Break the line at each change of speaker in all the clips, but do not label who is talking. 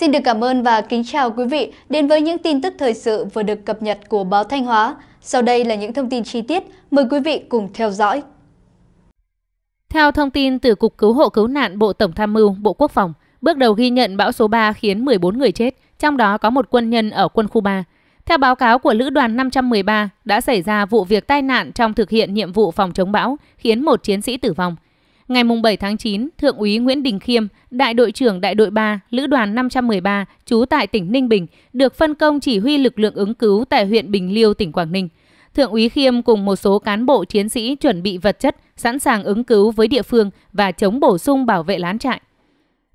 Xin được cảm ơn và kính chào quý vị đến với những tin tức thời sự vừa được cập nhật của báo Thanh Hóa. Sau đây là những thông tin chi tiết, mời quý vị cùng theo dõi. Theo thông tin từ Cục Cứu hộ Cứu nạn Bộ Tổng Tham mưu Bộ Quốc phòng, bước đầu ghi nhận bão số 3 khiến 14 người chết, trong đó có một quân nhân ở quân khu 3. Theo báo cáo của Lữ đoàn 513, đã xảy ra vụ việc tai nạn trong thực hiện nhiệm vụ phòng chống bão, khiến một chiến sĩ tử vong – Ngày 7 tháng 9, Thượng úy Nguyễn Đình Khiêm, đại đội trưởng đại đội 3, lữ đoàn 513, trú tại tỉnh Ninh Bình, được phân công chỉ huy lực lượng ứng cứu tại huyện Bình Liêu, tỉnh Quảng Ninh. Thượng úy Khiêm cùng một số cán bộ chiến sĩ chuẩn bị vật chất, sẵn sàng ứng cứu với địa phương và chống bổ sung bảo vệ lán trại.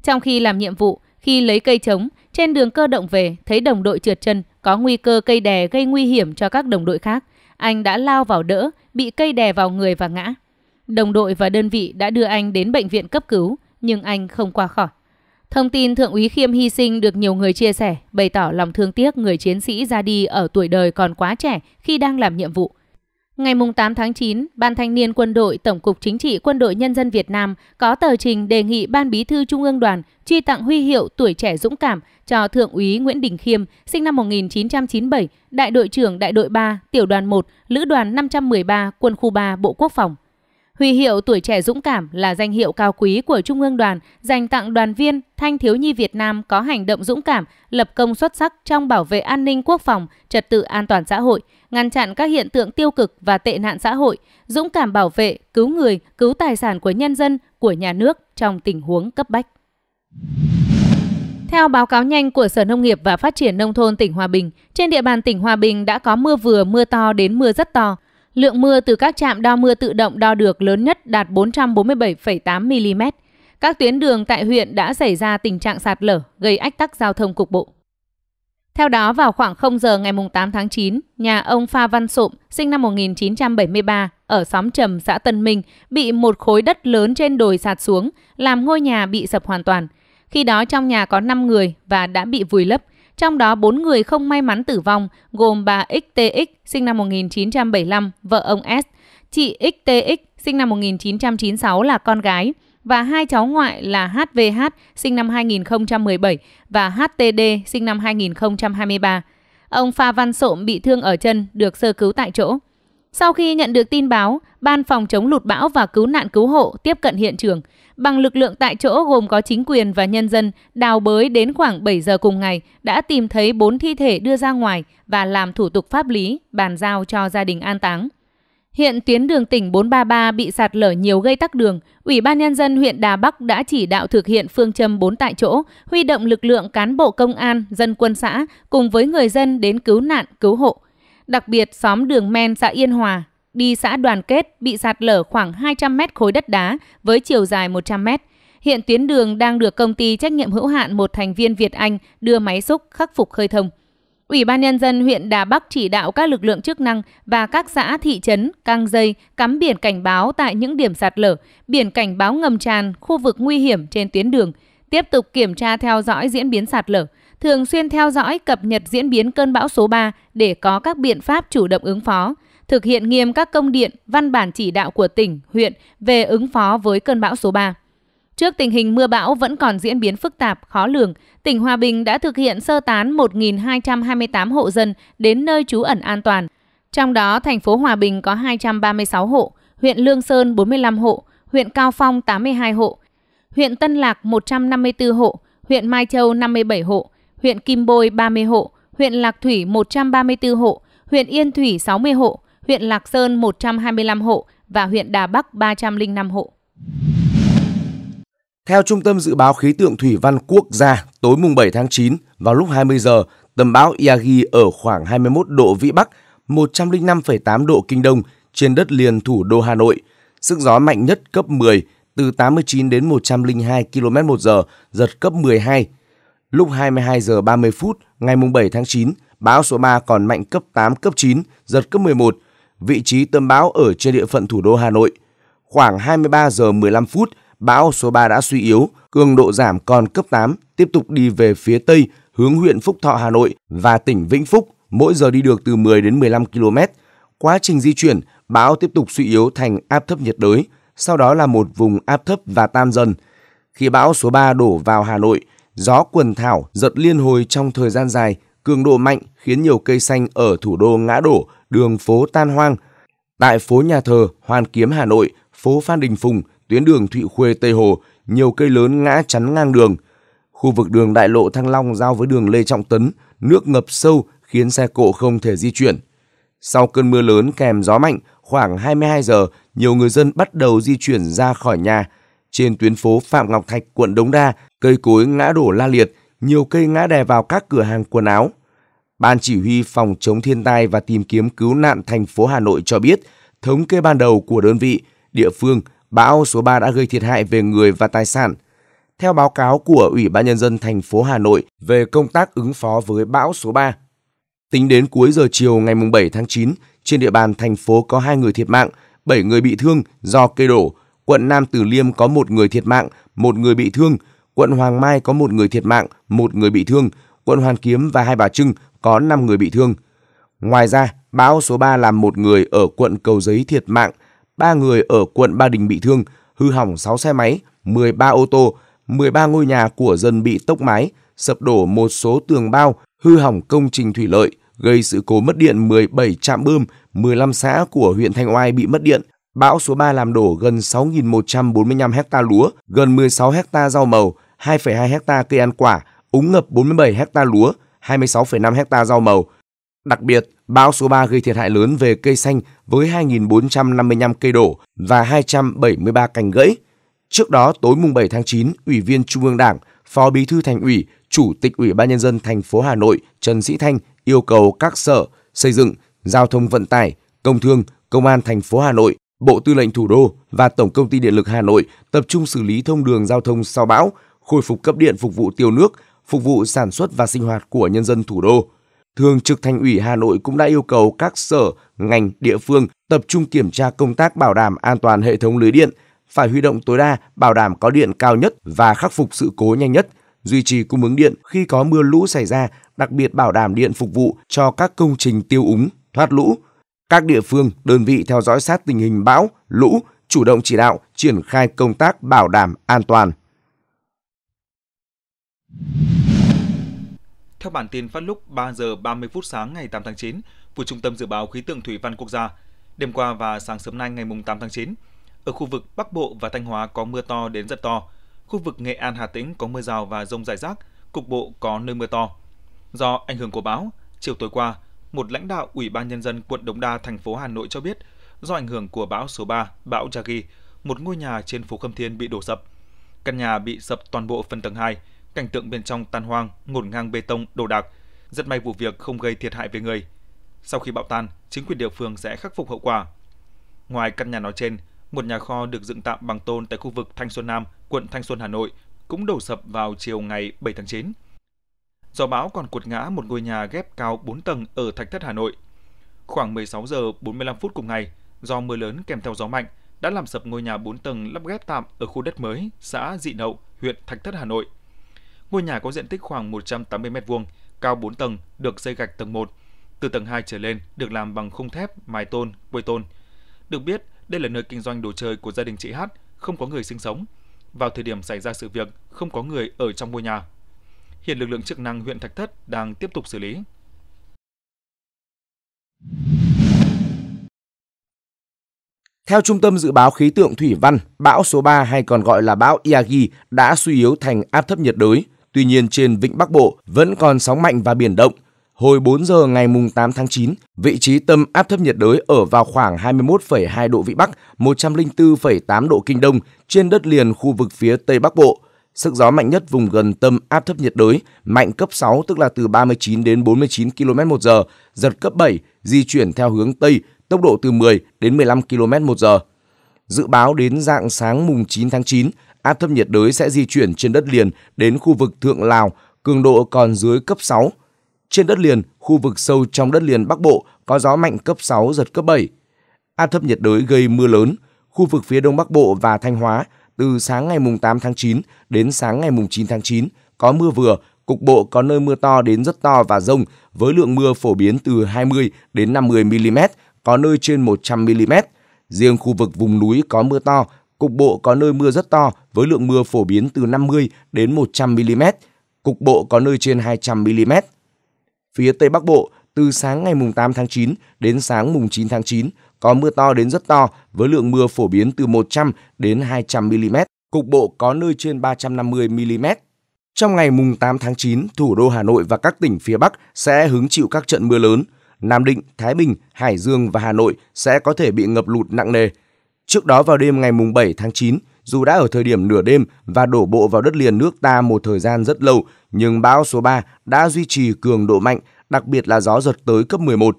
Trong khi làm nhiệm vụ, khi lấy cây chống trên đường cơ động về, thấy đồng đội trượt chân, có nguy cơ cây đè gây nguy hiểm cho các đồng đội khác. Anh đã lao vào đỡ, bị cây đè vào người và ngã. Đồng đội và đơn vị đã đưa anh đến bệnh viện cấp cứu, nhưng anh không qua khỏi. Thông tin Thượng úy Khiêm hy sinh được nhiều người chia sẻ, bày tỏ lòng thương tiếc người chiến sĩ ra đi ở tuổi đời còn quá trẻ khi đang làm nhiệm vụ. Ngày 8 tháng 9, Ban Thanh niên Quân đội Tổng cục Chính trị Quân đội Nhân dân Việt Nam có tờ trình đề nghị Ban Bí thư Trung ương đoàn truy tặng huy hiệu tuổi trẻ dũng cảm cho Thượng úy Nguyễn Đình Khiêm, sinh năm 1997, Đại đội trưởng Đại đội 3, Tiểu đoàn 1, Lữ đoàn 513, Quân khu 3, Bộ Quốc phòng. Huy hiệu tuổi trẻ dũng cảm là danh hiệu cao quý của Trung ương đoàn dành tặng đoàn viên thanh thiếu nhi Việt Nam có hành động dũng cảm, lập công xuất sắc trong bảo vệ an ninh quốc phòng, trật tự an toàn xã hội, ngăn chặn các hiện tượng tiêu cực và tệ nạn xã hội, dũng cảm bảo vệ, cứu người, cứu tài sản của nhân dân, của nhà nước trong tình huống cấp bách. Theo báo cáo nhanh của Sở Nông nghiệp và Phát triển Nông thôn tỉnh Hòa Bình, trên địa bàn tỉnh Hòa Bình đã có mưa vừa, mưa to đến mưa rất to. Lượng mưa từ các trạm đo mưa tự động đo được lớn nhất đạt 447,8 mm. Các tuyến đường tại huyện đã xảy ra tình trạng sạt lở, gây ách tắc giao thông cục bộ. Theo đó, vào khoảng 0 giờ ngày 8 tháng 9, nhà ông Pha Văn Sộm, sinh năm 1973, ở xóm Trầm, xã Tân Minh, bị một khối đất lớn trên đồi sạt xuống, làm ngôi nhà bị sập hoàn toàn. Khi đó trong nhà có 5 người và đã bị vùi lấp. Trong đó 4 người không may mắn tử vong, gồm bà XTX sinh năm 1975, vợ ông S, chị XTX sinh năm 1996 là con gái và hai cháu ngoại là HVH sinh năm 2017 và HTD sinh năm 2023. Ông Pha Văn Sộm bị thương ở chân được sơ cứu tại chỗ. Sau khi nhận được tin báo, Ban phòng chống lụt bão và cứu nạn cứu hộ tiếp cận hiện trường. Bằng lực lượng tại chỗ gồm có chính quyền và nhân dân, đào bới đến khoảng 7 giờ cùng ngày đã tìm thấy 4 thi thể đưa ra ngoài và làm thủ tục pháp lý, bàn giao cho gia đình an táng. Hiện tuyến đường tỉnh 433 bị sạt lở nhiều gây tắc đường, Ủy ban nhân dân huyện Đà Bắc đã chỉ đạo thực hiện phương châm 4 tại chỗ, huy động lực lượng cán bộ công an, dân quân xã cùng với người dân đến cứu nạn, cứu hộ. Đặc biệt, xóm Đường Men xã Yên Hòa đi xã Đoàn Kết bị sạt lở khoảng 200 mét khối đất đá với chiều dài 100 mét. Hiện tuyến đường đang được công ty trách nhiệm hữu hạn một thành viên Việt Anh đưa máy xúc khắc phục khơi thông. Ủy ban Nhân dân huyện Đà Bắc chỉ đạo các lực lượng chức năng và các xã thị trấn căng dây cắm biển cảnh báo tại những điểm sạt lở, biển cảnh báo ngầm tràn, khu vực nguy hiểm trên tuyến đường, tiếp tục kiểm tra theo dõi diễn biến sạt lở, thường xuyên theo dõi cập nhật diễn biến cơn bão số 3 để có các biện pháp chủ động ứng phó, thực hiện nghiêm các công điện, văn bản chỉ đạo của tỉnh, huyện về ứng phó với cơn bão số 3. Trước tình hình mưa bão vẫn còn diễn biến phức tạp, khó lường, tỉnh Hòa Bình đã thực hiện sơ tán 1.228 hộ dân đến nơi trú ẩn an toàn. Trong đó, thành phố Hòa Bình có 236 hộ, huyện Lương Sơn 45 hộ, huyện Cao Phong 82 hộ, huyện Tân Lạc 154 hộ, huyện Mai Châu 57 hộ, huyện Kim Bôi 30 hộ, huyện Lạc Thủy 134 hộ, huyện Yên Thủy 60 hộ, huyện Lạc Sơn 125 hộ và huyện Đà Bắc 305 hộ.
Theo Trung tâm Dự báo Khí tượng Thủy văn Quốc gia, tối mùng 7 tháng 9 vào lúc 20 giờ, tâm bão Yagi ở khoảng 21 độ Vĩ Bắc, 105,8 độ Kinh Đông trên đất liền thủ đô Hà Nội. Sức gió mạnh nhất cấp 10, từ 89 đến 102 km một giờ, giật cấp 12, Lúc 22 giờ 30 phút ngày 7 tháng 9, bão số 3 còn mạnh cấp 8, cấp 9, giật cấp 11. Vị trí tâm bão ở trên địa phận thủ đô Hà Nội. Khoảng 23 giờ 15 phút, bão số 3 đã suy yếu, cường độ giảm còn cấp 8, tiếp tục đi về phía Tây, hướng huyện Phúc Thọ Hà Nội và tỉnh Vĩnh Phúc, mỗi giờ đi được từ 10 đến 15 km. Quá trình di chuyển, bão tiếp tục suy yếu thành áp thấp nhiệt đới, sau đó là một vùng áp thấp và tan dần. Khi bão số 3 đổ vào Hà Nội, Gió quần thảo giật liên hồi trong thời gian dài, cường độ mạnh khiến nhiều cây xanh ở thủ đô ngã đổ, đường phố tan hoang. Tại phố Nhà Thờ, Hoàn Kiếm, Hà Nội, phố Phan Đình Phùng, tuyến đường Thụy Khuê, Tây Hồ, nhiều cây lớn ngã chắn ngang đường. Khu vực đường đại lộ Thăng Long giao với đường Lê Trọng Tấn, nước ngập sâu khiến xe cộ không thể di chuyển. Sau cơn mưa lớn kèm gió mạnh, khoảng 22 giờ, nhiều người dân bắt đầu di chuyển ra khỏi nhà, trên tuyến phố Phạm Ngọc Thạch, quận Đống Đa, cây cối ngã đổ la liệt, nhiều cây ngã đè vào các cửa hàng quần áo. Ban chỉ huy phòng chống thiên tai và tìm kiếm cứu nạn thành phố Hà Nội cho biết, thống kê ban đầu của đơn vị, địa phương, bão số 3 đã gây thiệt hại về người và tài sản. Theo báo cáo của Ủy ban Nhân dân thành phố Hà Nội về công tác ứng phó với bão số 3, tính đến cuối giờ chiều ngày 7 tháng 9, trên địa bàn thành phố có 2 người thiệt mạng, 7 người bị thương do cây đổ, quận Nam Từ Liêm có một người thiệt mạng, một người bị thương, quận Hoàng Mai có một người thiệt mạng, một người bị thương, quận Hoàn Kiếm và Hai Bà Trưng có 5 người bị thương. Ngoài ra, bão số 3 làm một người ở quận Cầu Giấy thiệt mạng, ba người ở quận Ba Đình bị thương, hư hỏng 6 xe máy, 13 ô tô, 13 ngôi nhà của dân bị tốc mái, sập đổ một số tường bao, hư hỏng công trình thủy lợi, gây sự cố mất điện 17 trạm bơm, 15 xã của huyện Thanh Oai bị mất điện, Bão số 3 làm đổ gần 6.145 hecta lúa, gần 16 hecta rau màu, 2,2 hecta cây ăn quả, úng ngập 47 hecta lúa, 26,5 hecta rau màu. Đặc biệt, bão số 3 gây thiệt hại lớn về cây xanh với 2.455 cây đổ và 273 cành gãy. Trước đó, tối mùng 7 tháng 9, Ủy viên Trung ương Đảng, Phó Bí thư Thành ủy, Chủ tịch Ủy ban nhân dân thành phố Hà Nội Trần Sĩ Thanh yêu cầu các sở xây dựng, giao thông vận tải, công thương, công an thành phố Hà Nội Bộ Tư lệnh Thủ đô và Tổng công ty Điện lực Hà Nội tập trung xử lý thông đường giao thông sau bão, khôi phục cấp điện phục vụ tiêu nước, phục vụ sản xuất và sinh hoạt của nhân dân thủ đô. Thường trực Thành ủy Hà Nội cũng đã yêu cầu các sở, ngành, địa phương tập trung kiểm tra công tác bảo đảm an toàn hệ thống lưới điện, phải huy động tối đa bảo đảm có điện cao nhất và khắc phục sự cố nhanh nhất, duy trì cung ứng điện khi có mưa lũ xảy ra, đặc biệt bảo đảm điện phục vụ cho các công trình tiêu úng, thoát lũ, các địa phương, đơn vị theo dõi sát tình hình bão, lũ, chủ động chỉ đạo triển khai công tác bảo đảm an toàn.
Theo bản tin phát lúc 3 giờ 30 phút sáng ngày 8 tháng 9 của Trung tâm Dự báo Khí tượng Thủy văn Quốc gia, đêm qua và sáng sớm nay ngày 8 tháng 9, ở khu vực Bắc Bộ và Thanh Hóa có mưa to đến rất to, khu vực Nghệ An Hà Tĩnh có mưa rào và rông rải rác, cục bộ có nơi mưa to. Do ảnh hưởng của bão, chiều tối qua, một lãnh đạo Ủy ban Nhân dân quận Đống Đa, thành phố Hà Nội cho biết, do ảnh hưởng của bão số 3, bão Yagi, một ngôi nhà trên phố Khâm Thiên bị đổ sập. Căn nhà bị sập toàn bộ phần tầng 2, cảnh tượng bên trong tan hoang, ngổn ngang bê tông, đồ đạc. Rất may vụ việc không gây thiệt hại về người. Sau khi bão tan, chính quyền địa phương sẽ khắc phục hậu quả. Ngoài căn nhà nói trên, một nhà kho được dựng tạm bằng tôn tại khu vực Thanh Xuân Nam, quận Thanh Xuân, Hà Nội cũng đổ sập vào chiều ngày 7 tháng 9. Gió bão còn cuột ngã một ngôi nhà ghép cao 4 tầng ở Thạch Thất, Hà Nội. Khoảng 16 giờ 45 phút cùng ngày, do mưa lớn kèm theo gió mạnh đã làm sập ngôi nhà 4 tầng lắp ghép tạm ở khu đất mới, xã Dị Nậu, huyện Thạch Thất, Hà Nội. Ngôi nhà có diện tích khoảng 180 m2, cao 4 tầng, được xây gạch tầng 1. Từ tầng 2 trở lên được làm bằng khung thép, mái tôn, bôi tôn. Được biết, đây là nơi kinh doanh đồ chơi của gia đình chị Hát, không có người sinh sống. Vào thời điểm xảy ra sự việc, không có người ở trong ngôi nhà. Hiện lực lượng chức năng huyện Thạch Thất đang tiếp tục xử lý.
Theo Trung tâm Dự báo Khí tượng Thủy văn, bão số 3 hay còn gọi là bão Yagi đã suy yếu thành áp thấp nhiệt đới. Tuy nhiên trên vịnh Bắc Bộ vẫn còn sóng mạnh và biển động. Hồi 4 giờ ngày 8 tháng 9, vị trí tâm áp thấp nhiệt đới ở vào khoảng 21,2 độ Vĩ Bắc, 104,8 độ Kinh Đông trên đất liền khu vực phía Tây Bắc Bộ – Sức gió mạnh nhất vùng gần tâm áp thấp nhiệt đới, mạnh cấp 6 tức là từ 39 đến 49 km một giờ, giật cấp 7, di chuyển theo hướng Tây, tốc độ từ 10 đến 15 km một giờ. Dự báo đến dạng sáng mùng 9 tháng 9, áp thấp nhiệt đới sẽ di chuyển trên đất liền đến khu vực Thượng Lào, cường độ còn dưới cấp 6. Trên đất liền, khu vực sâu trong đất liền Bắc Bộ có gió mạnh cấp 6, giật cấp 7. Áp thấp nhiệt đới gây mưa lớn, khu vực phía Đông Bắc Bộ và Thanh Hóa – từ sáng ngày mùng 8 tháng 9 đến sáng ngày mùng 9 tháng 9 có mưa vừa, cục bộ có nơi mưa to đến rất to và rông với lượng mưa phổ biến từ 20 đến 50 mm, có nơi trên 100 mm. Riêng khu vực vùng núi có mưa to, cục bộ có nơi mưa rất to với lượng mưa phổ biến từ 50 đến 100 mm, cục bộ có nơi trên 200 mm. Phía Tây Bắc Bộ, từ sáng ngày mùng 8 tháng 9 đến sáng mùng 9 tháng 9 có mưa to đến rất to với lượng mưa phổ biến từ 100 đến 200 mm, cục bộ có nơi trên 350 mm. Trong ngày mùng 8 tháng 9, thủ đô Hà Nội và các tỉnh phía Bắc sẽ hứng chịu các trận mưa lớn. Nam Định, Thái Bình, Hải Dương và Hà Nội sẽ có thể bị ngập lụt nặng nề. Trước đó vào đêm ngày mùng 7 tháng 9, dù đã ở thời điểm nửa đêm và đổ bộ vào đất liền nước ta một thời gian rất lâu, nhưng bão số 3 đã duy trì cường độ mạnh, đặc biệt là gió giật tới cấp 11.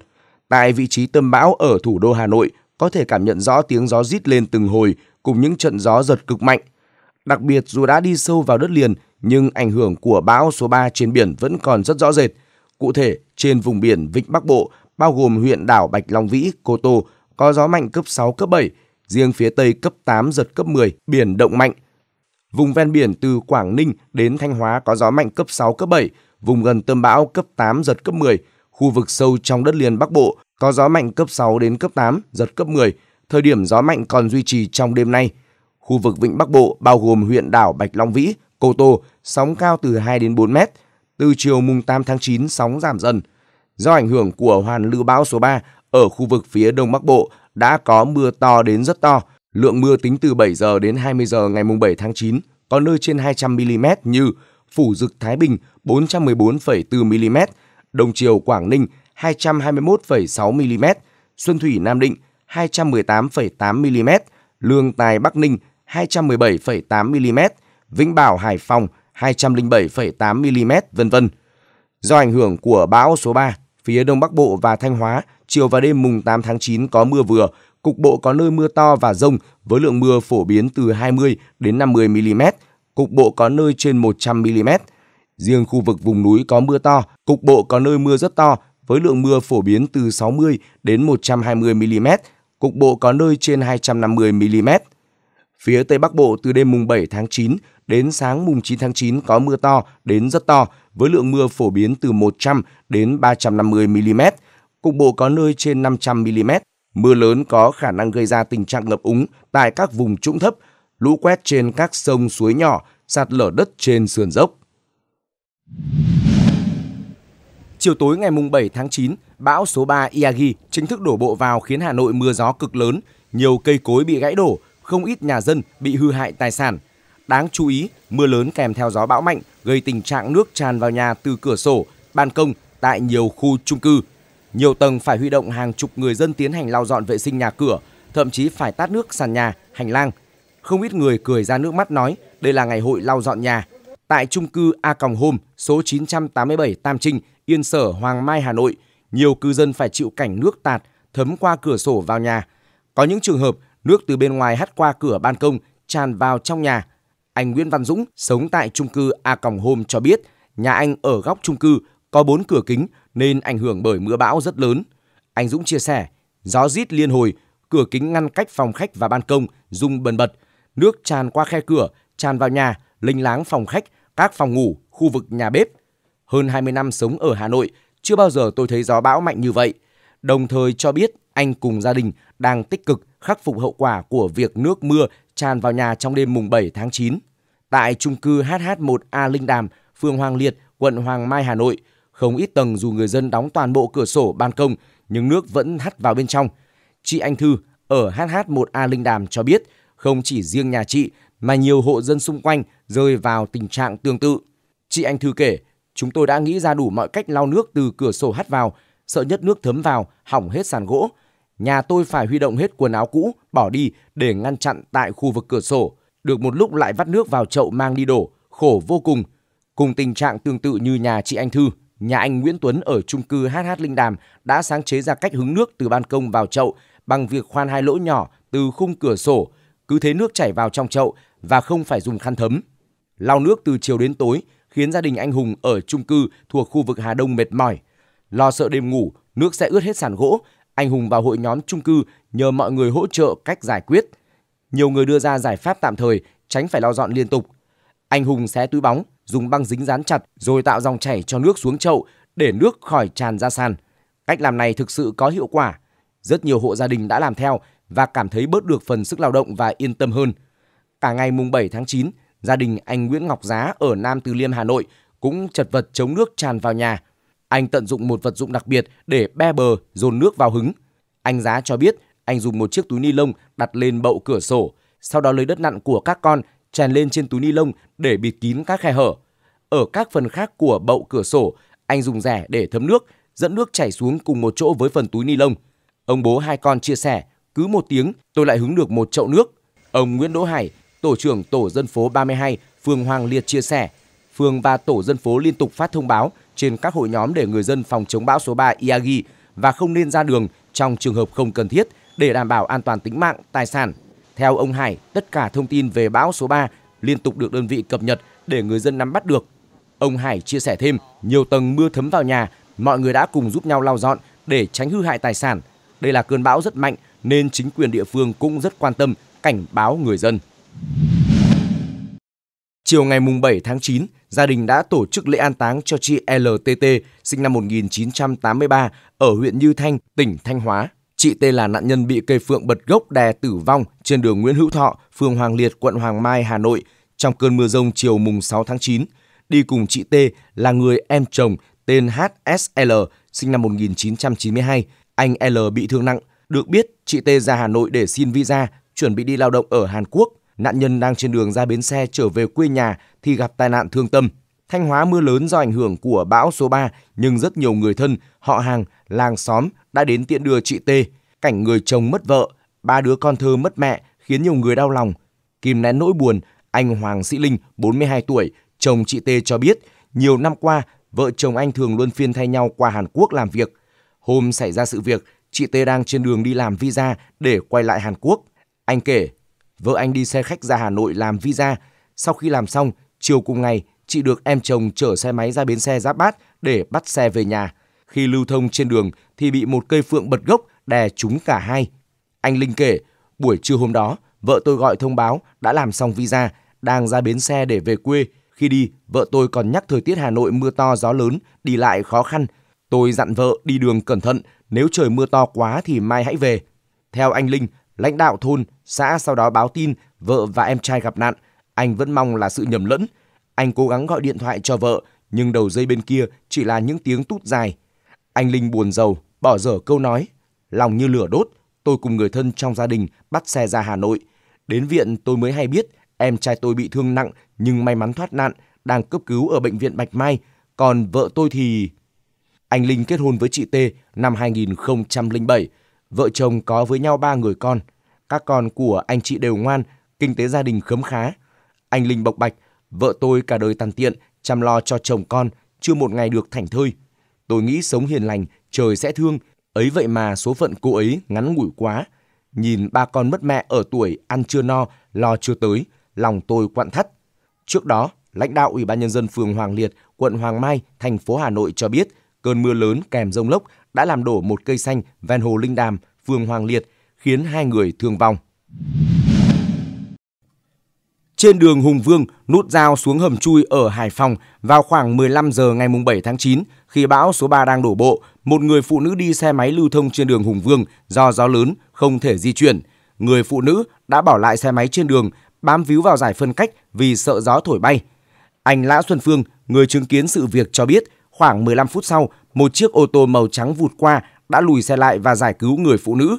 Tại vị trí tâm bão ở thủ đô Hà Nội có thể cảm nhận rõ tiếng gió rít lên từng hồi cùng những trận gió giật cực mạnh. Đặc biệt dù đã đi sâu vào đất liền nhưng ảnh hưởng của bão số 3 trên biển vẫn còn rất rõ rệt. Cụ thể, trên vùng biển Vịnh Bắc Bộ bao gồm huyện đảo Bạch Long Vĩ, Cô Tô có gió mạnh cấp 6, cấp 7, riêng phía Tây cấp 8, giật cấp 10, biển động mạnh. Vùng ven biển từ Quảng Ninh đến Thanh Hóa có gió mạnh cấp 6, cấp 7, vùng gần tâm bão cấp 8, giật cấp 10, khu vực sâu trong đất liền Bắc Bộ có gió mạnh cấp 6 đến cấp 8, giật cấp 10, thời điểm gió mạnh còn duy trì trong đêm nay. Khu vực Vịnh Bắc Bộ bao gồm huyện đảo Bạch Long Vĩ, Cô Tô, sóng cao từ 2 đến 4 mét. Từ chiều mùng 8 tháng 9, sóng giảm dần. Do ảnh hưởng của hoàn lưu bão số 3 ở khu vực phía Đông Bắc Bộ đã có mưa to đến rất to. Lượng mưa tính từ 7 giờ đến 20 giờ ngày mùng 7 tháng 9 có nơi trên 200 mm như Phủ Dực Thái Bình 414,4 mm, Đồng Triều Quảng Ninh 221,6 mm, Xuân Thủy Nam Định 218,8 mm, Lương Tài Bắc Ninh 217,8 mm, Vĩnh Bảo Hải Phòng 207,8 mm, vân vân. Do ảnh hưởng của bão số 3, phía Đông Bắc Bộ và Thanh Hóa, chiều và đêm mùng 8 tháng 9 có mưa vừa, cục bộ có nơi mưa to và rông với lượng mưa phổ biến từ 20 đến 50 mm, cục bộ có nơi trên 100 mm, Riêng khu vực vùng núi có mưa to, cục bộ có nơi mưa rất to với lượng mưa phổ biến từ 60 đến 120 mm, cục bộ có nơi trên 250 mm. Phía Tây Bắc Bộ từ đêm mùng 7 tháng 9 đến sáng mùng 9 tháng 9 có mưa to đến rất to với lượng mưa phổ biến từ 100 đến 350 mm, cục bộ có nơi trên 500 mm. Mưa lớn có khả năng gây ra tình trạng ngập úng tại các vùng trũng thấp, lũ quét trên các sông suối nhỏ, sạt lở đất trên sườn dốc. Chiều tối ngày 7 tháng 9, bão số 3 Iagi chính thức đổ bộ vào khiến Hà Nội mưa gió cực lớn, nhiều cây cối bị gãy đổ, không ít nhà dân bị hư hại tài sản. Đáng chú ý, mưa lớn kèm theo gió bão mạnh gây tình trạng nước tràn vào nhà từ cửa sổ, ban công tại nhiều khu chung cư. Nhiều tầng phải huy động hàng chục người dân tiến hành lau dọn vệ sinh nhà cửa, thậm chí phải tát nước sàn nhà, hành lang. Không ít người cười ra nước mắt nói đây là ngày hội lau dọn nhà, tại trung cư A Còng Hôm số 987 Tam Trinh, Yên Sở, Hoàng Mai, Hà Nội, nhiều cư dân phải chịu cảnh nước tạt thấm qua cửa sổ vào nhà. Có những trường hợp nước từ bên ngoài hắt qua cửa ban công tràn vào trong nhà. Anh Nguyễn Văn Dũng sống tại trung cư A Còng Hôm cho biết nhà anh ở góc trung cư có 4 cửa kính nên ảnh hưởng bởi mưa bão rất lớn. Anh Dũng chia sẻ, gió rít liên hồi, cửa kính ngăn cách phòng khách và ban công rung bần bật, nước tràn qua khe cửa, tràn vào nhà linh láng phòng khách, các phòng ngủ, khu vực nhà bếp. Hơn 20 năm sống ở Hà Nội, chưa bao giờ tôi thấy gió bão mạnh như vậy. Đồng thời cho biết anh cùng gia đình đang tích cực khắc phục hậu quả của việc nước mưa tràn vào nhà trong đêm mùng 7 tháng 9. Tại chung cư HH1A Linh Đàm, phường Hoàng Liệt, quận Hoàng Mai, Hà Nội, không ít tầng dù người dân đóng toàn bộ cửa sổ ban công nhưng nước vẫn hắt vào bên trong. Chị Anh Thư ở HH1A Linh Đàm cho biết không chỉ riêng nhà chị mà nhiều hộ dân xung quanh rơi vào tình trạng tương tự. Chị Anh Thư kể, chúng tôi đã nghĩ ra đủ mọi cách lau nước từ cửa sổ hắt vào, sợ nhất nước thấm vào, hỏng hết sàn gỗ. Nhà tôi phải huy động hết quần áo cũ, bỏ đi để ngăn chặn tại khu vực cửa sổ. Được một lúc lại vắt nước vào chậu mang đi đổ, khổ vô cùng. Cùng tình trạng tương tự như nhà chị Anh Thư, nhà anh Nguyễn Tuấn ở trung cư HH Linh Đàm đã sáng chế ra cách hứng nước từ ban công vào chậu bằng việc khoan hai lỗ nhỏ từ khung cửa sổ, cứ thế nước chảy vào trong chậu và không phải dùng khăn thấm. Lau nước từ chiều đến tối khiến gia đình anh Hùng ở trung cư thuộc khu vực Hà Đông mệt mỏi. Lo sợ đêm ngủ, nước sẽ ướt hết sàn gỗ, anh Hùng vào hội nhóm trung cư nhờ mọi người hỗ trợ cách giải quyết. Nhiều người đưa ra giải pháp tạm thời, tránh phải lau dọn liên tục. Anh Hùng xé túi bóng, dùng băng dính dán chặt rồi tạo dòng chảy cho nước xuống chậu để nước khỏi tràn ra sàn. Cách làm này thực sự có hiệu quả. Rất nhiều hộ gia đình đã làm theo và cảm thấy bớt được phần sức lao động và yên tâm hơn. Cả ngày mùng 7 tháng 9, gia đình anh Nguyễn Ngọc Giá ở Nam Từ Liêm, Hà Nội cũng chật vật chống nước tràn vào nhà. Anh tận dụng một vật dụng đặc biệt để be bờ dồn nước vào hứng. Anh Giá cho biết anh dùng một chiếc túi ni lông đặt lên bậu cửa sổ, sau đó lấy đất nặn của các con tràn lên trên túi ni lông để bịt kín các khe hở. Ở các phần khác của bậu cửa sổ, anh dùng rẻ để thấm nước, dẫn nước chảy xuống cùng một chỗ với phần túi ni lông. Ông bố hai con chia sẻ, cứ một tiếng tôi lại hứng được một chậu nước. Ông Nguyễn Đỗ Hải, tổ trưởng tổ dân phố 32, phường Hoàng Liệt chia sẻ, phường và tổ dân phố liên tục phát thông báo trên các hội nhóm để người dân phòng chống bão số 3 Iagi và không nên ra đường trong trường hợp không cần thiết để đảm bảo an toàn tính mạng, tài sản. Theo ông Hải, tất cả thông tin về bão số 3 liên tục được đơn vị cập nhật để người dân nắm bắt được. Ông Hải chia sẻ thêm, nhiều tầng mưa thấm vào nhà, mọi người đã cùng giúp nhau lau dọn để tránh hư hại tài sản. Đây là cơn bão rất mạnh, nên chính quyền địa phương cũng rất quan tâm cảnh báo người dân. Chiều ngày 7 tháng 9, gia đình đã tổ chức lễ an táng cho chị LTT sinh năm 1983 ở huyện Như Thanh, tỉnh Thanh Hóa. Chị T là nạn nhân bị cây phượng bật gốc đè tử vong trên đường Nguyễn Hữu Thọ, phường Hoàng Liệt, quận Hoàng Mai, Hà Nội trong cơn mưa rông chiều mùng 6 tháng 9. Đi cùng chị T là người em chồng tên HSL sinh năm 1992. Anh L bị thương nặng, được biết, chị T ra Hà Nội để xin visa, chuẩn bị đi lao động ở Hàn Quốc. Nạn nhân đang trên đường ra bến xe trở về quê nhà thì gặp tai nạn thương tâm. Thanh Hóa mưa lớn do ảnh hưởng của bão số 3 nhưng rất nhiều người thân, họ hàng, làng xóm đã đến tiện đưa chị T. Cảnh người chồng mất vợ, ba đứa con thơ mất mẹ khiến nhiều người đau lòng. Kìm nén nỗi buồn, anh Hoàng Sĩ Linh, 42 tuổi, chồng chị T cho biết nhiều năm qua vợ chồng anh thường luôn phiên thay nhau qua Hàn Quốc làm việc. Hôm xảy ra sự việc, chị Tê đang trên đường đi làm visa để quay lại Hàn Quốc. Anh kể, vợ anh đi xe khách ra Hà Nội làm visa. Sau khi làm xong, chiều cùng ngày, chị được em chồng chở xe máy ra bến xe Giáp Bát để bắt xe về nhà. Khi lưu thông trên đường thì bị một cây phượng bật gốc đè trúng cả hai. Anh Linh kể, buổi trưa hôm đó, vợ tôi gọi thông báo đã làm xong visa, đang ra bến xe để về quê. Khi đi, vợ tôi còn nhắc thời tiết Hà Nội mưa to gió lớn, đi lại khó khăn. Tôi dặn vợ đi đường cẩn thận nếu trời mưa to quá thì mai hãy về. Theo anh Linh, lãnh đạo thôn, xã sau đó báo tin vợ và em trai gặp nạn. Anh vẫn mong là sự nhầm lẫn. Anh cố gắng gọi điện thoại cho vợ, nhưng đầu dây bên kia chỉ là những tiếng tút dài. Anh Linh buồn rầu, bỏ dở câu nói. Lòng như lửa đốt, tôi cùng người thân trong gia đình bắt xe ra Hà Nội. Đến viện tôi mới hay biết em trai tôi bị thương nặng nhưng may mắn thoát nạn, đang cấp cứu ở bệnh viện Bạch Mai, còn vợ tôi thì anh Linh kết hôn với chị T năm 2007. Vợ chồng có với nhau ba người con. Các con của anh chị đều ngoan, kinh tế gia đình khấm khá. Anh Linh bộc bạch, vợ tôi cả đời tàn tiện, chăm lo cho chồng con, chưa một ngày được thảnh thơi. Tôi nghĩ sống hiền lành, trời sẽ thương, ấy vậy mà số phận cô ấy ngắn ngủi quá. Nhìn ba con mất mẹ ở tuổi ăn chưa no, lo chưa tới, lòng tôi quặn thắt. Trước đó, lãnh đạo Ủy ban Nhân dân phường Hoàng Liệt, quận Hoàng Mai, thành phố Hà Nội cho biết – Cơn mưa lớn kèm rông lốc đã làm đổ một cây xanh ven hồ Linh Đàm, phường Hoàng Liệt, khiến hai người thương vong. Trên đường Hùng Vương, nút giao xuống hầm chui ở Hải Phòng vào khoảng 15 giờ ngày 7 tháng 9, khi bão số 3 đang đổ bộ, một người phụ nữ đi xe máy lưu thông trên đường Hùng Vương do gió lớn không thể di chuyển. Người phụ nữ đã bỏ lại xe máy trên đường, bám víu vào giải phân cách vì sợ gió thổi bay. Anh Lã Xuân Phương, người chứng kiến sự việc cho biết Khoảng 15 phút sau, một chiếc ô tô màu trắng vụt qua đã lùi xe lại và giải cứu người phụ nữ.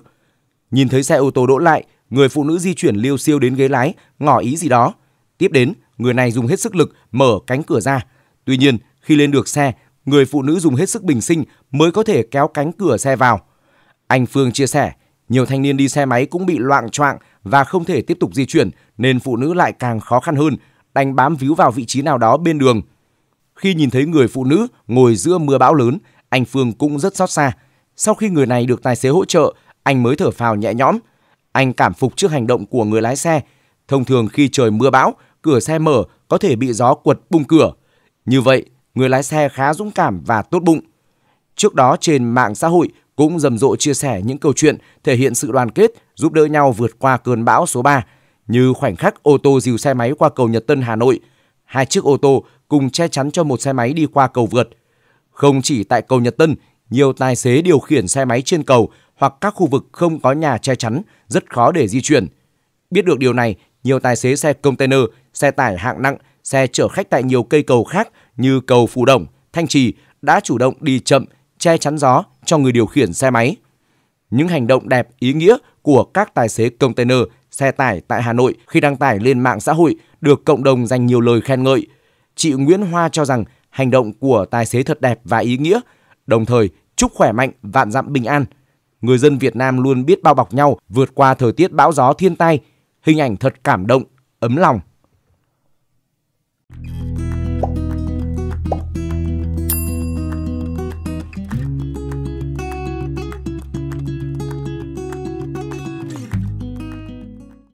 Nhìn thấy xe ô tô đỗ lại, người phụ nữ di chuyển liêu siêu đến ghế lái, ngỏ ý gì đó. Tiếp đến, người này dùng hết sức lực mở cánh cửa ra. Tuy nhiên, khi lên được xe, người phụ nữ dùng hết sức bình sinh mới có thể kéo cánh cửa xe vào. Anh Phương chia sẻ, nhiều thanh niên đi xe máy cũng bị loạn choạng và không thể tiếp tục di chuyển nên phụ nữ lại càng khó khăn hơn, đành bám víu vào vị trí nào đó bên đường khi nhìn thấy người phụ nữ ngồi giữa mưa bão lớn, anh Phương cũng rất xót xa. Sau khi người này được tài xế hỗ trợ, anh mới thở phào nhẹ nhõm. Anh cảm phục trước hành động của người lái xe. Thông thường khi trời mưa bão, cửa xe mở có thể bị gió quật bung cửa. Như vậy, người lái xe khá dũng cảm và tốt bụng. Trước đó trên mạng xã hội cũng rầm rộ chia sẻ những câu chuyện thể hiện sự đoàn kết, giúp đỡ nhau vượt qua cơn bão số 3, như khoảnh khắc ô tô dìu xe máy qua cầu Nhật Tân Hà Nội. Hai chiếc ô tô cùng che chắn cho một xe máy đi qua cầu vượt. Không chỉ tại cầu Nhật Tân, nhiều tài xế điều khiển xe máy trên cầu hoặc các khu vực không có nhà che chắn rất khó để di chuyển. Biết được điều này, nhiều tài xế xe container, xe tải hạng nặng, xe chở khách tại nhiều cây cầu khác như cầu Phù Đồng, Thanh Trì đã chủ động đi chậm, che chắn gió cho người điều khiển xe máy. Những hành động đẹp ý nghĩa của các tài xế container, xe tải tại Hà Nội khi đăng tải lên mạng xã hội được cộng đồng dành nhiều lời khen ngợi, chị Nguyễn Hoa cho rằng hành động của tài xế thật đẹp và ý nghĩa, đồng thời chúc khỏe mạnh, vạn dặm bình an. Người dân Việt Nam luôn biết bao bọc nhau vượt qua thời tiết bão gió thiên tai. Hình ảnh thật cảm động, ấm lòng.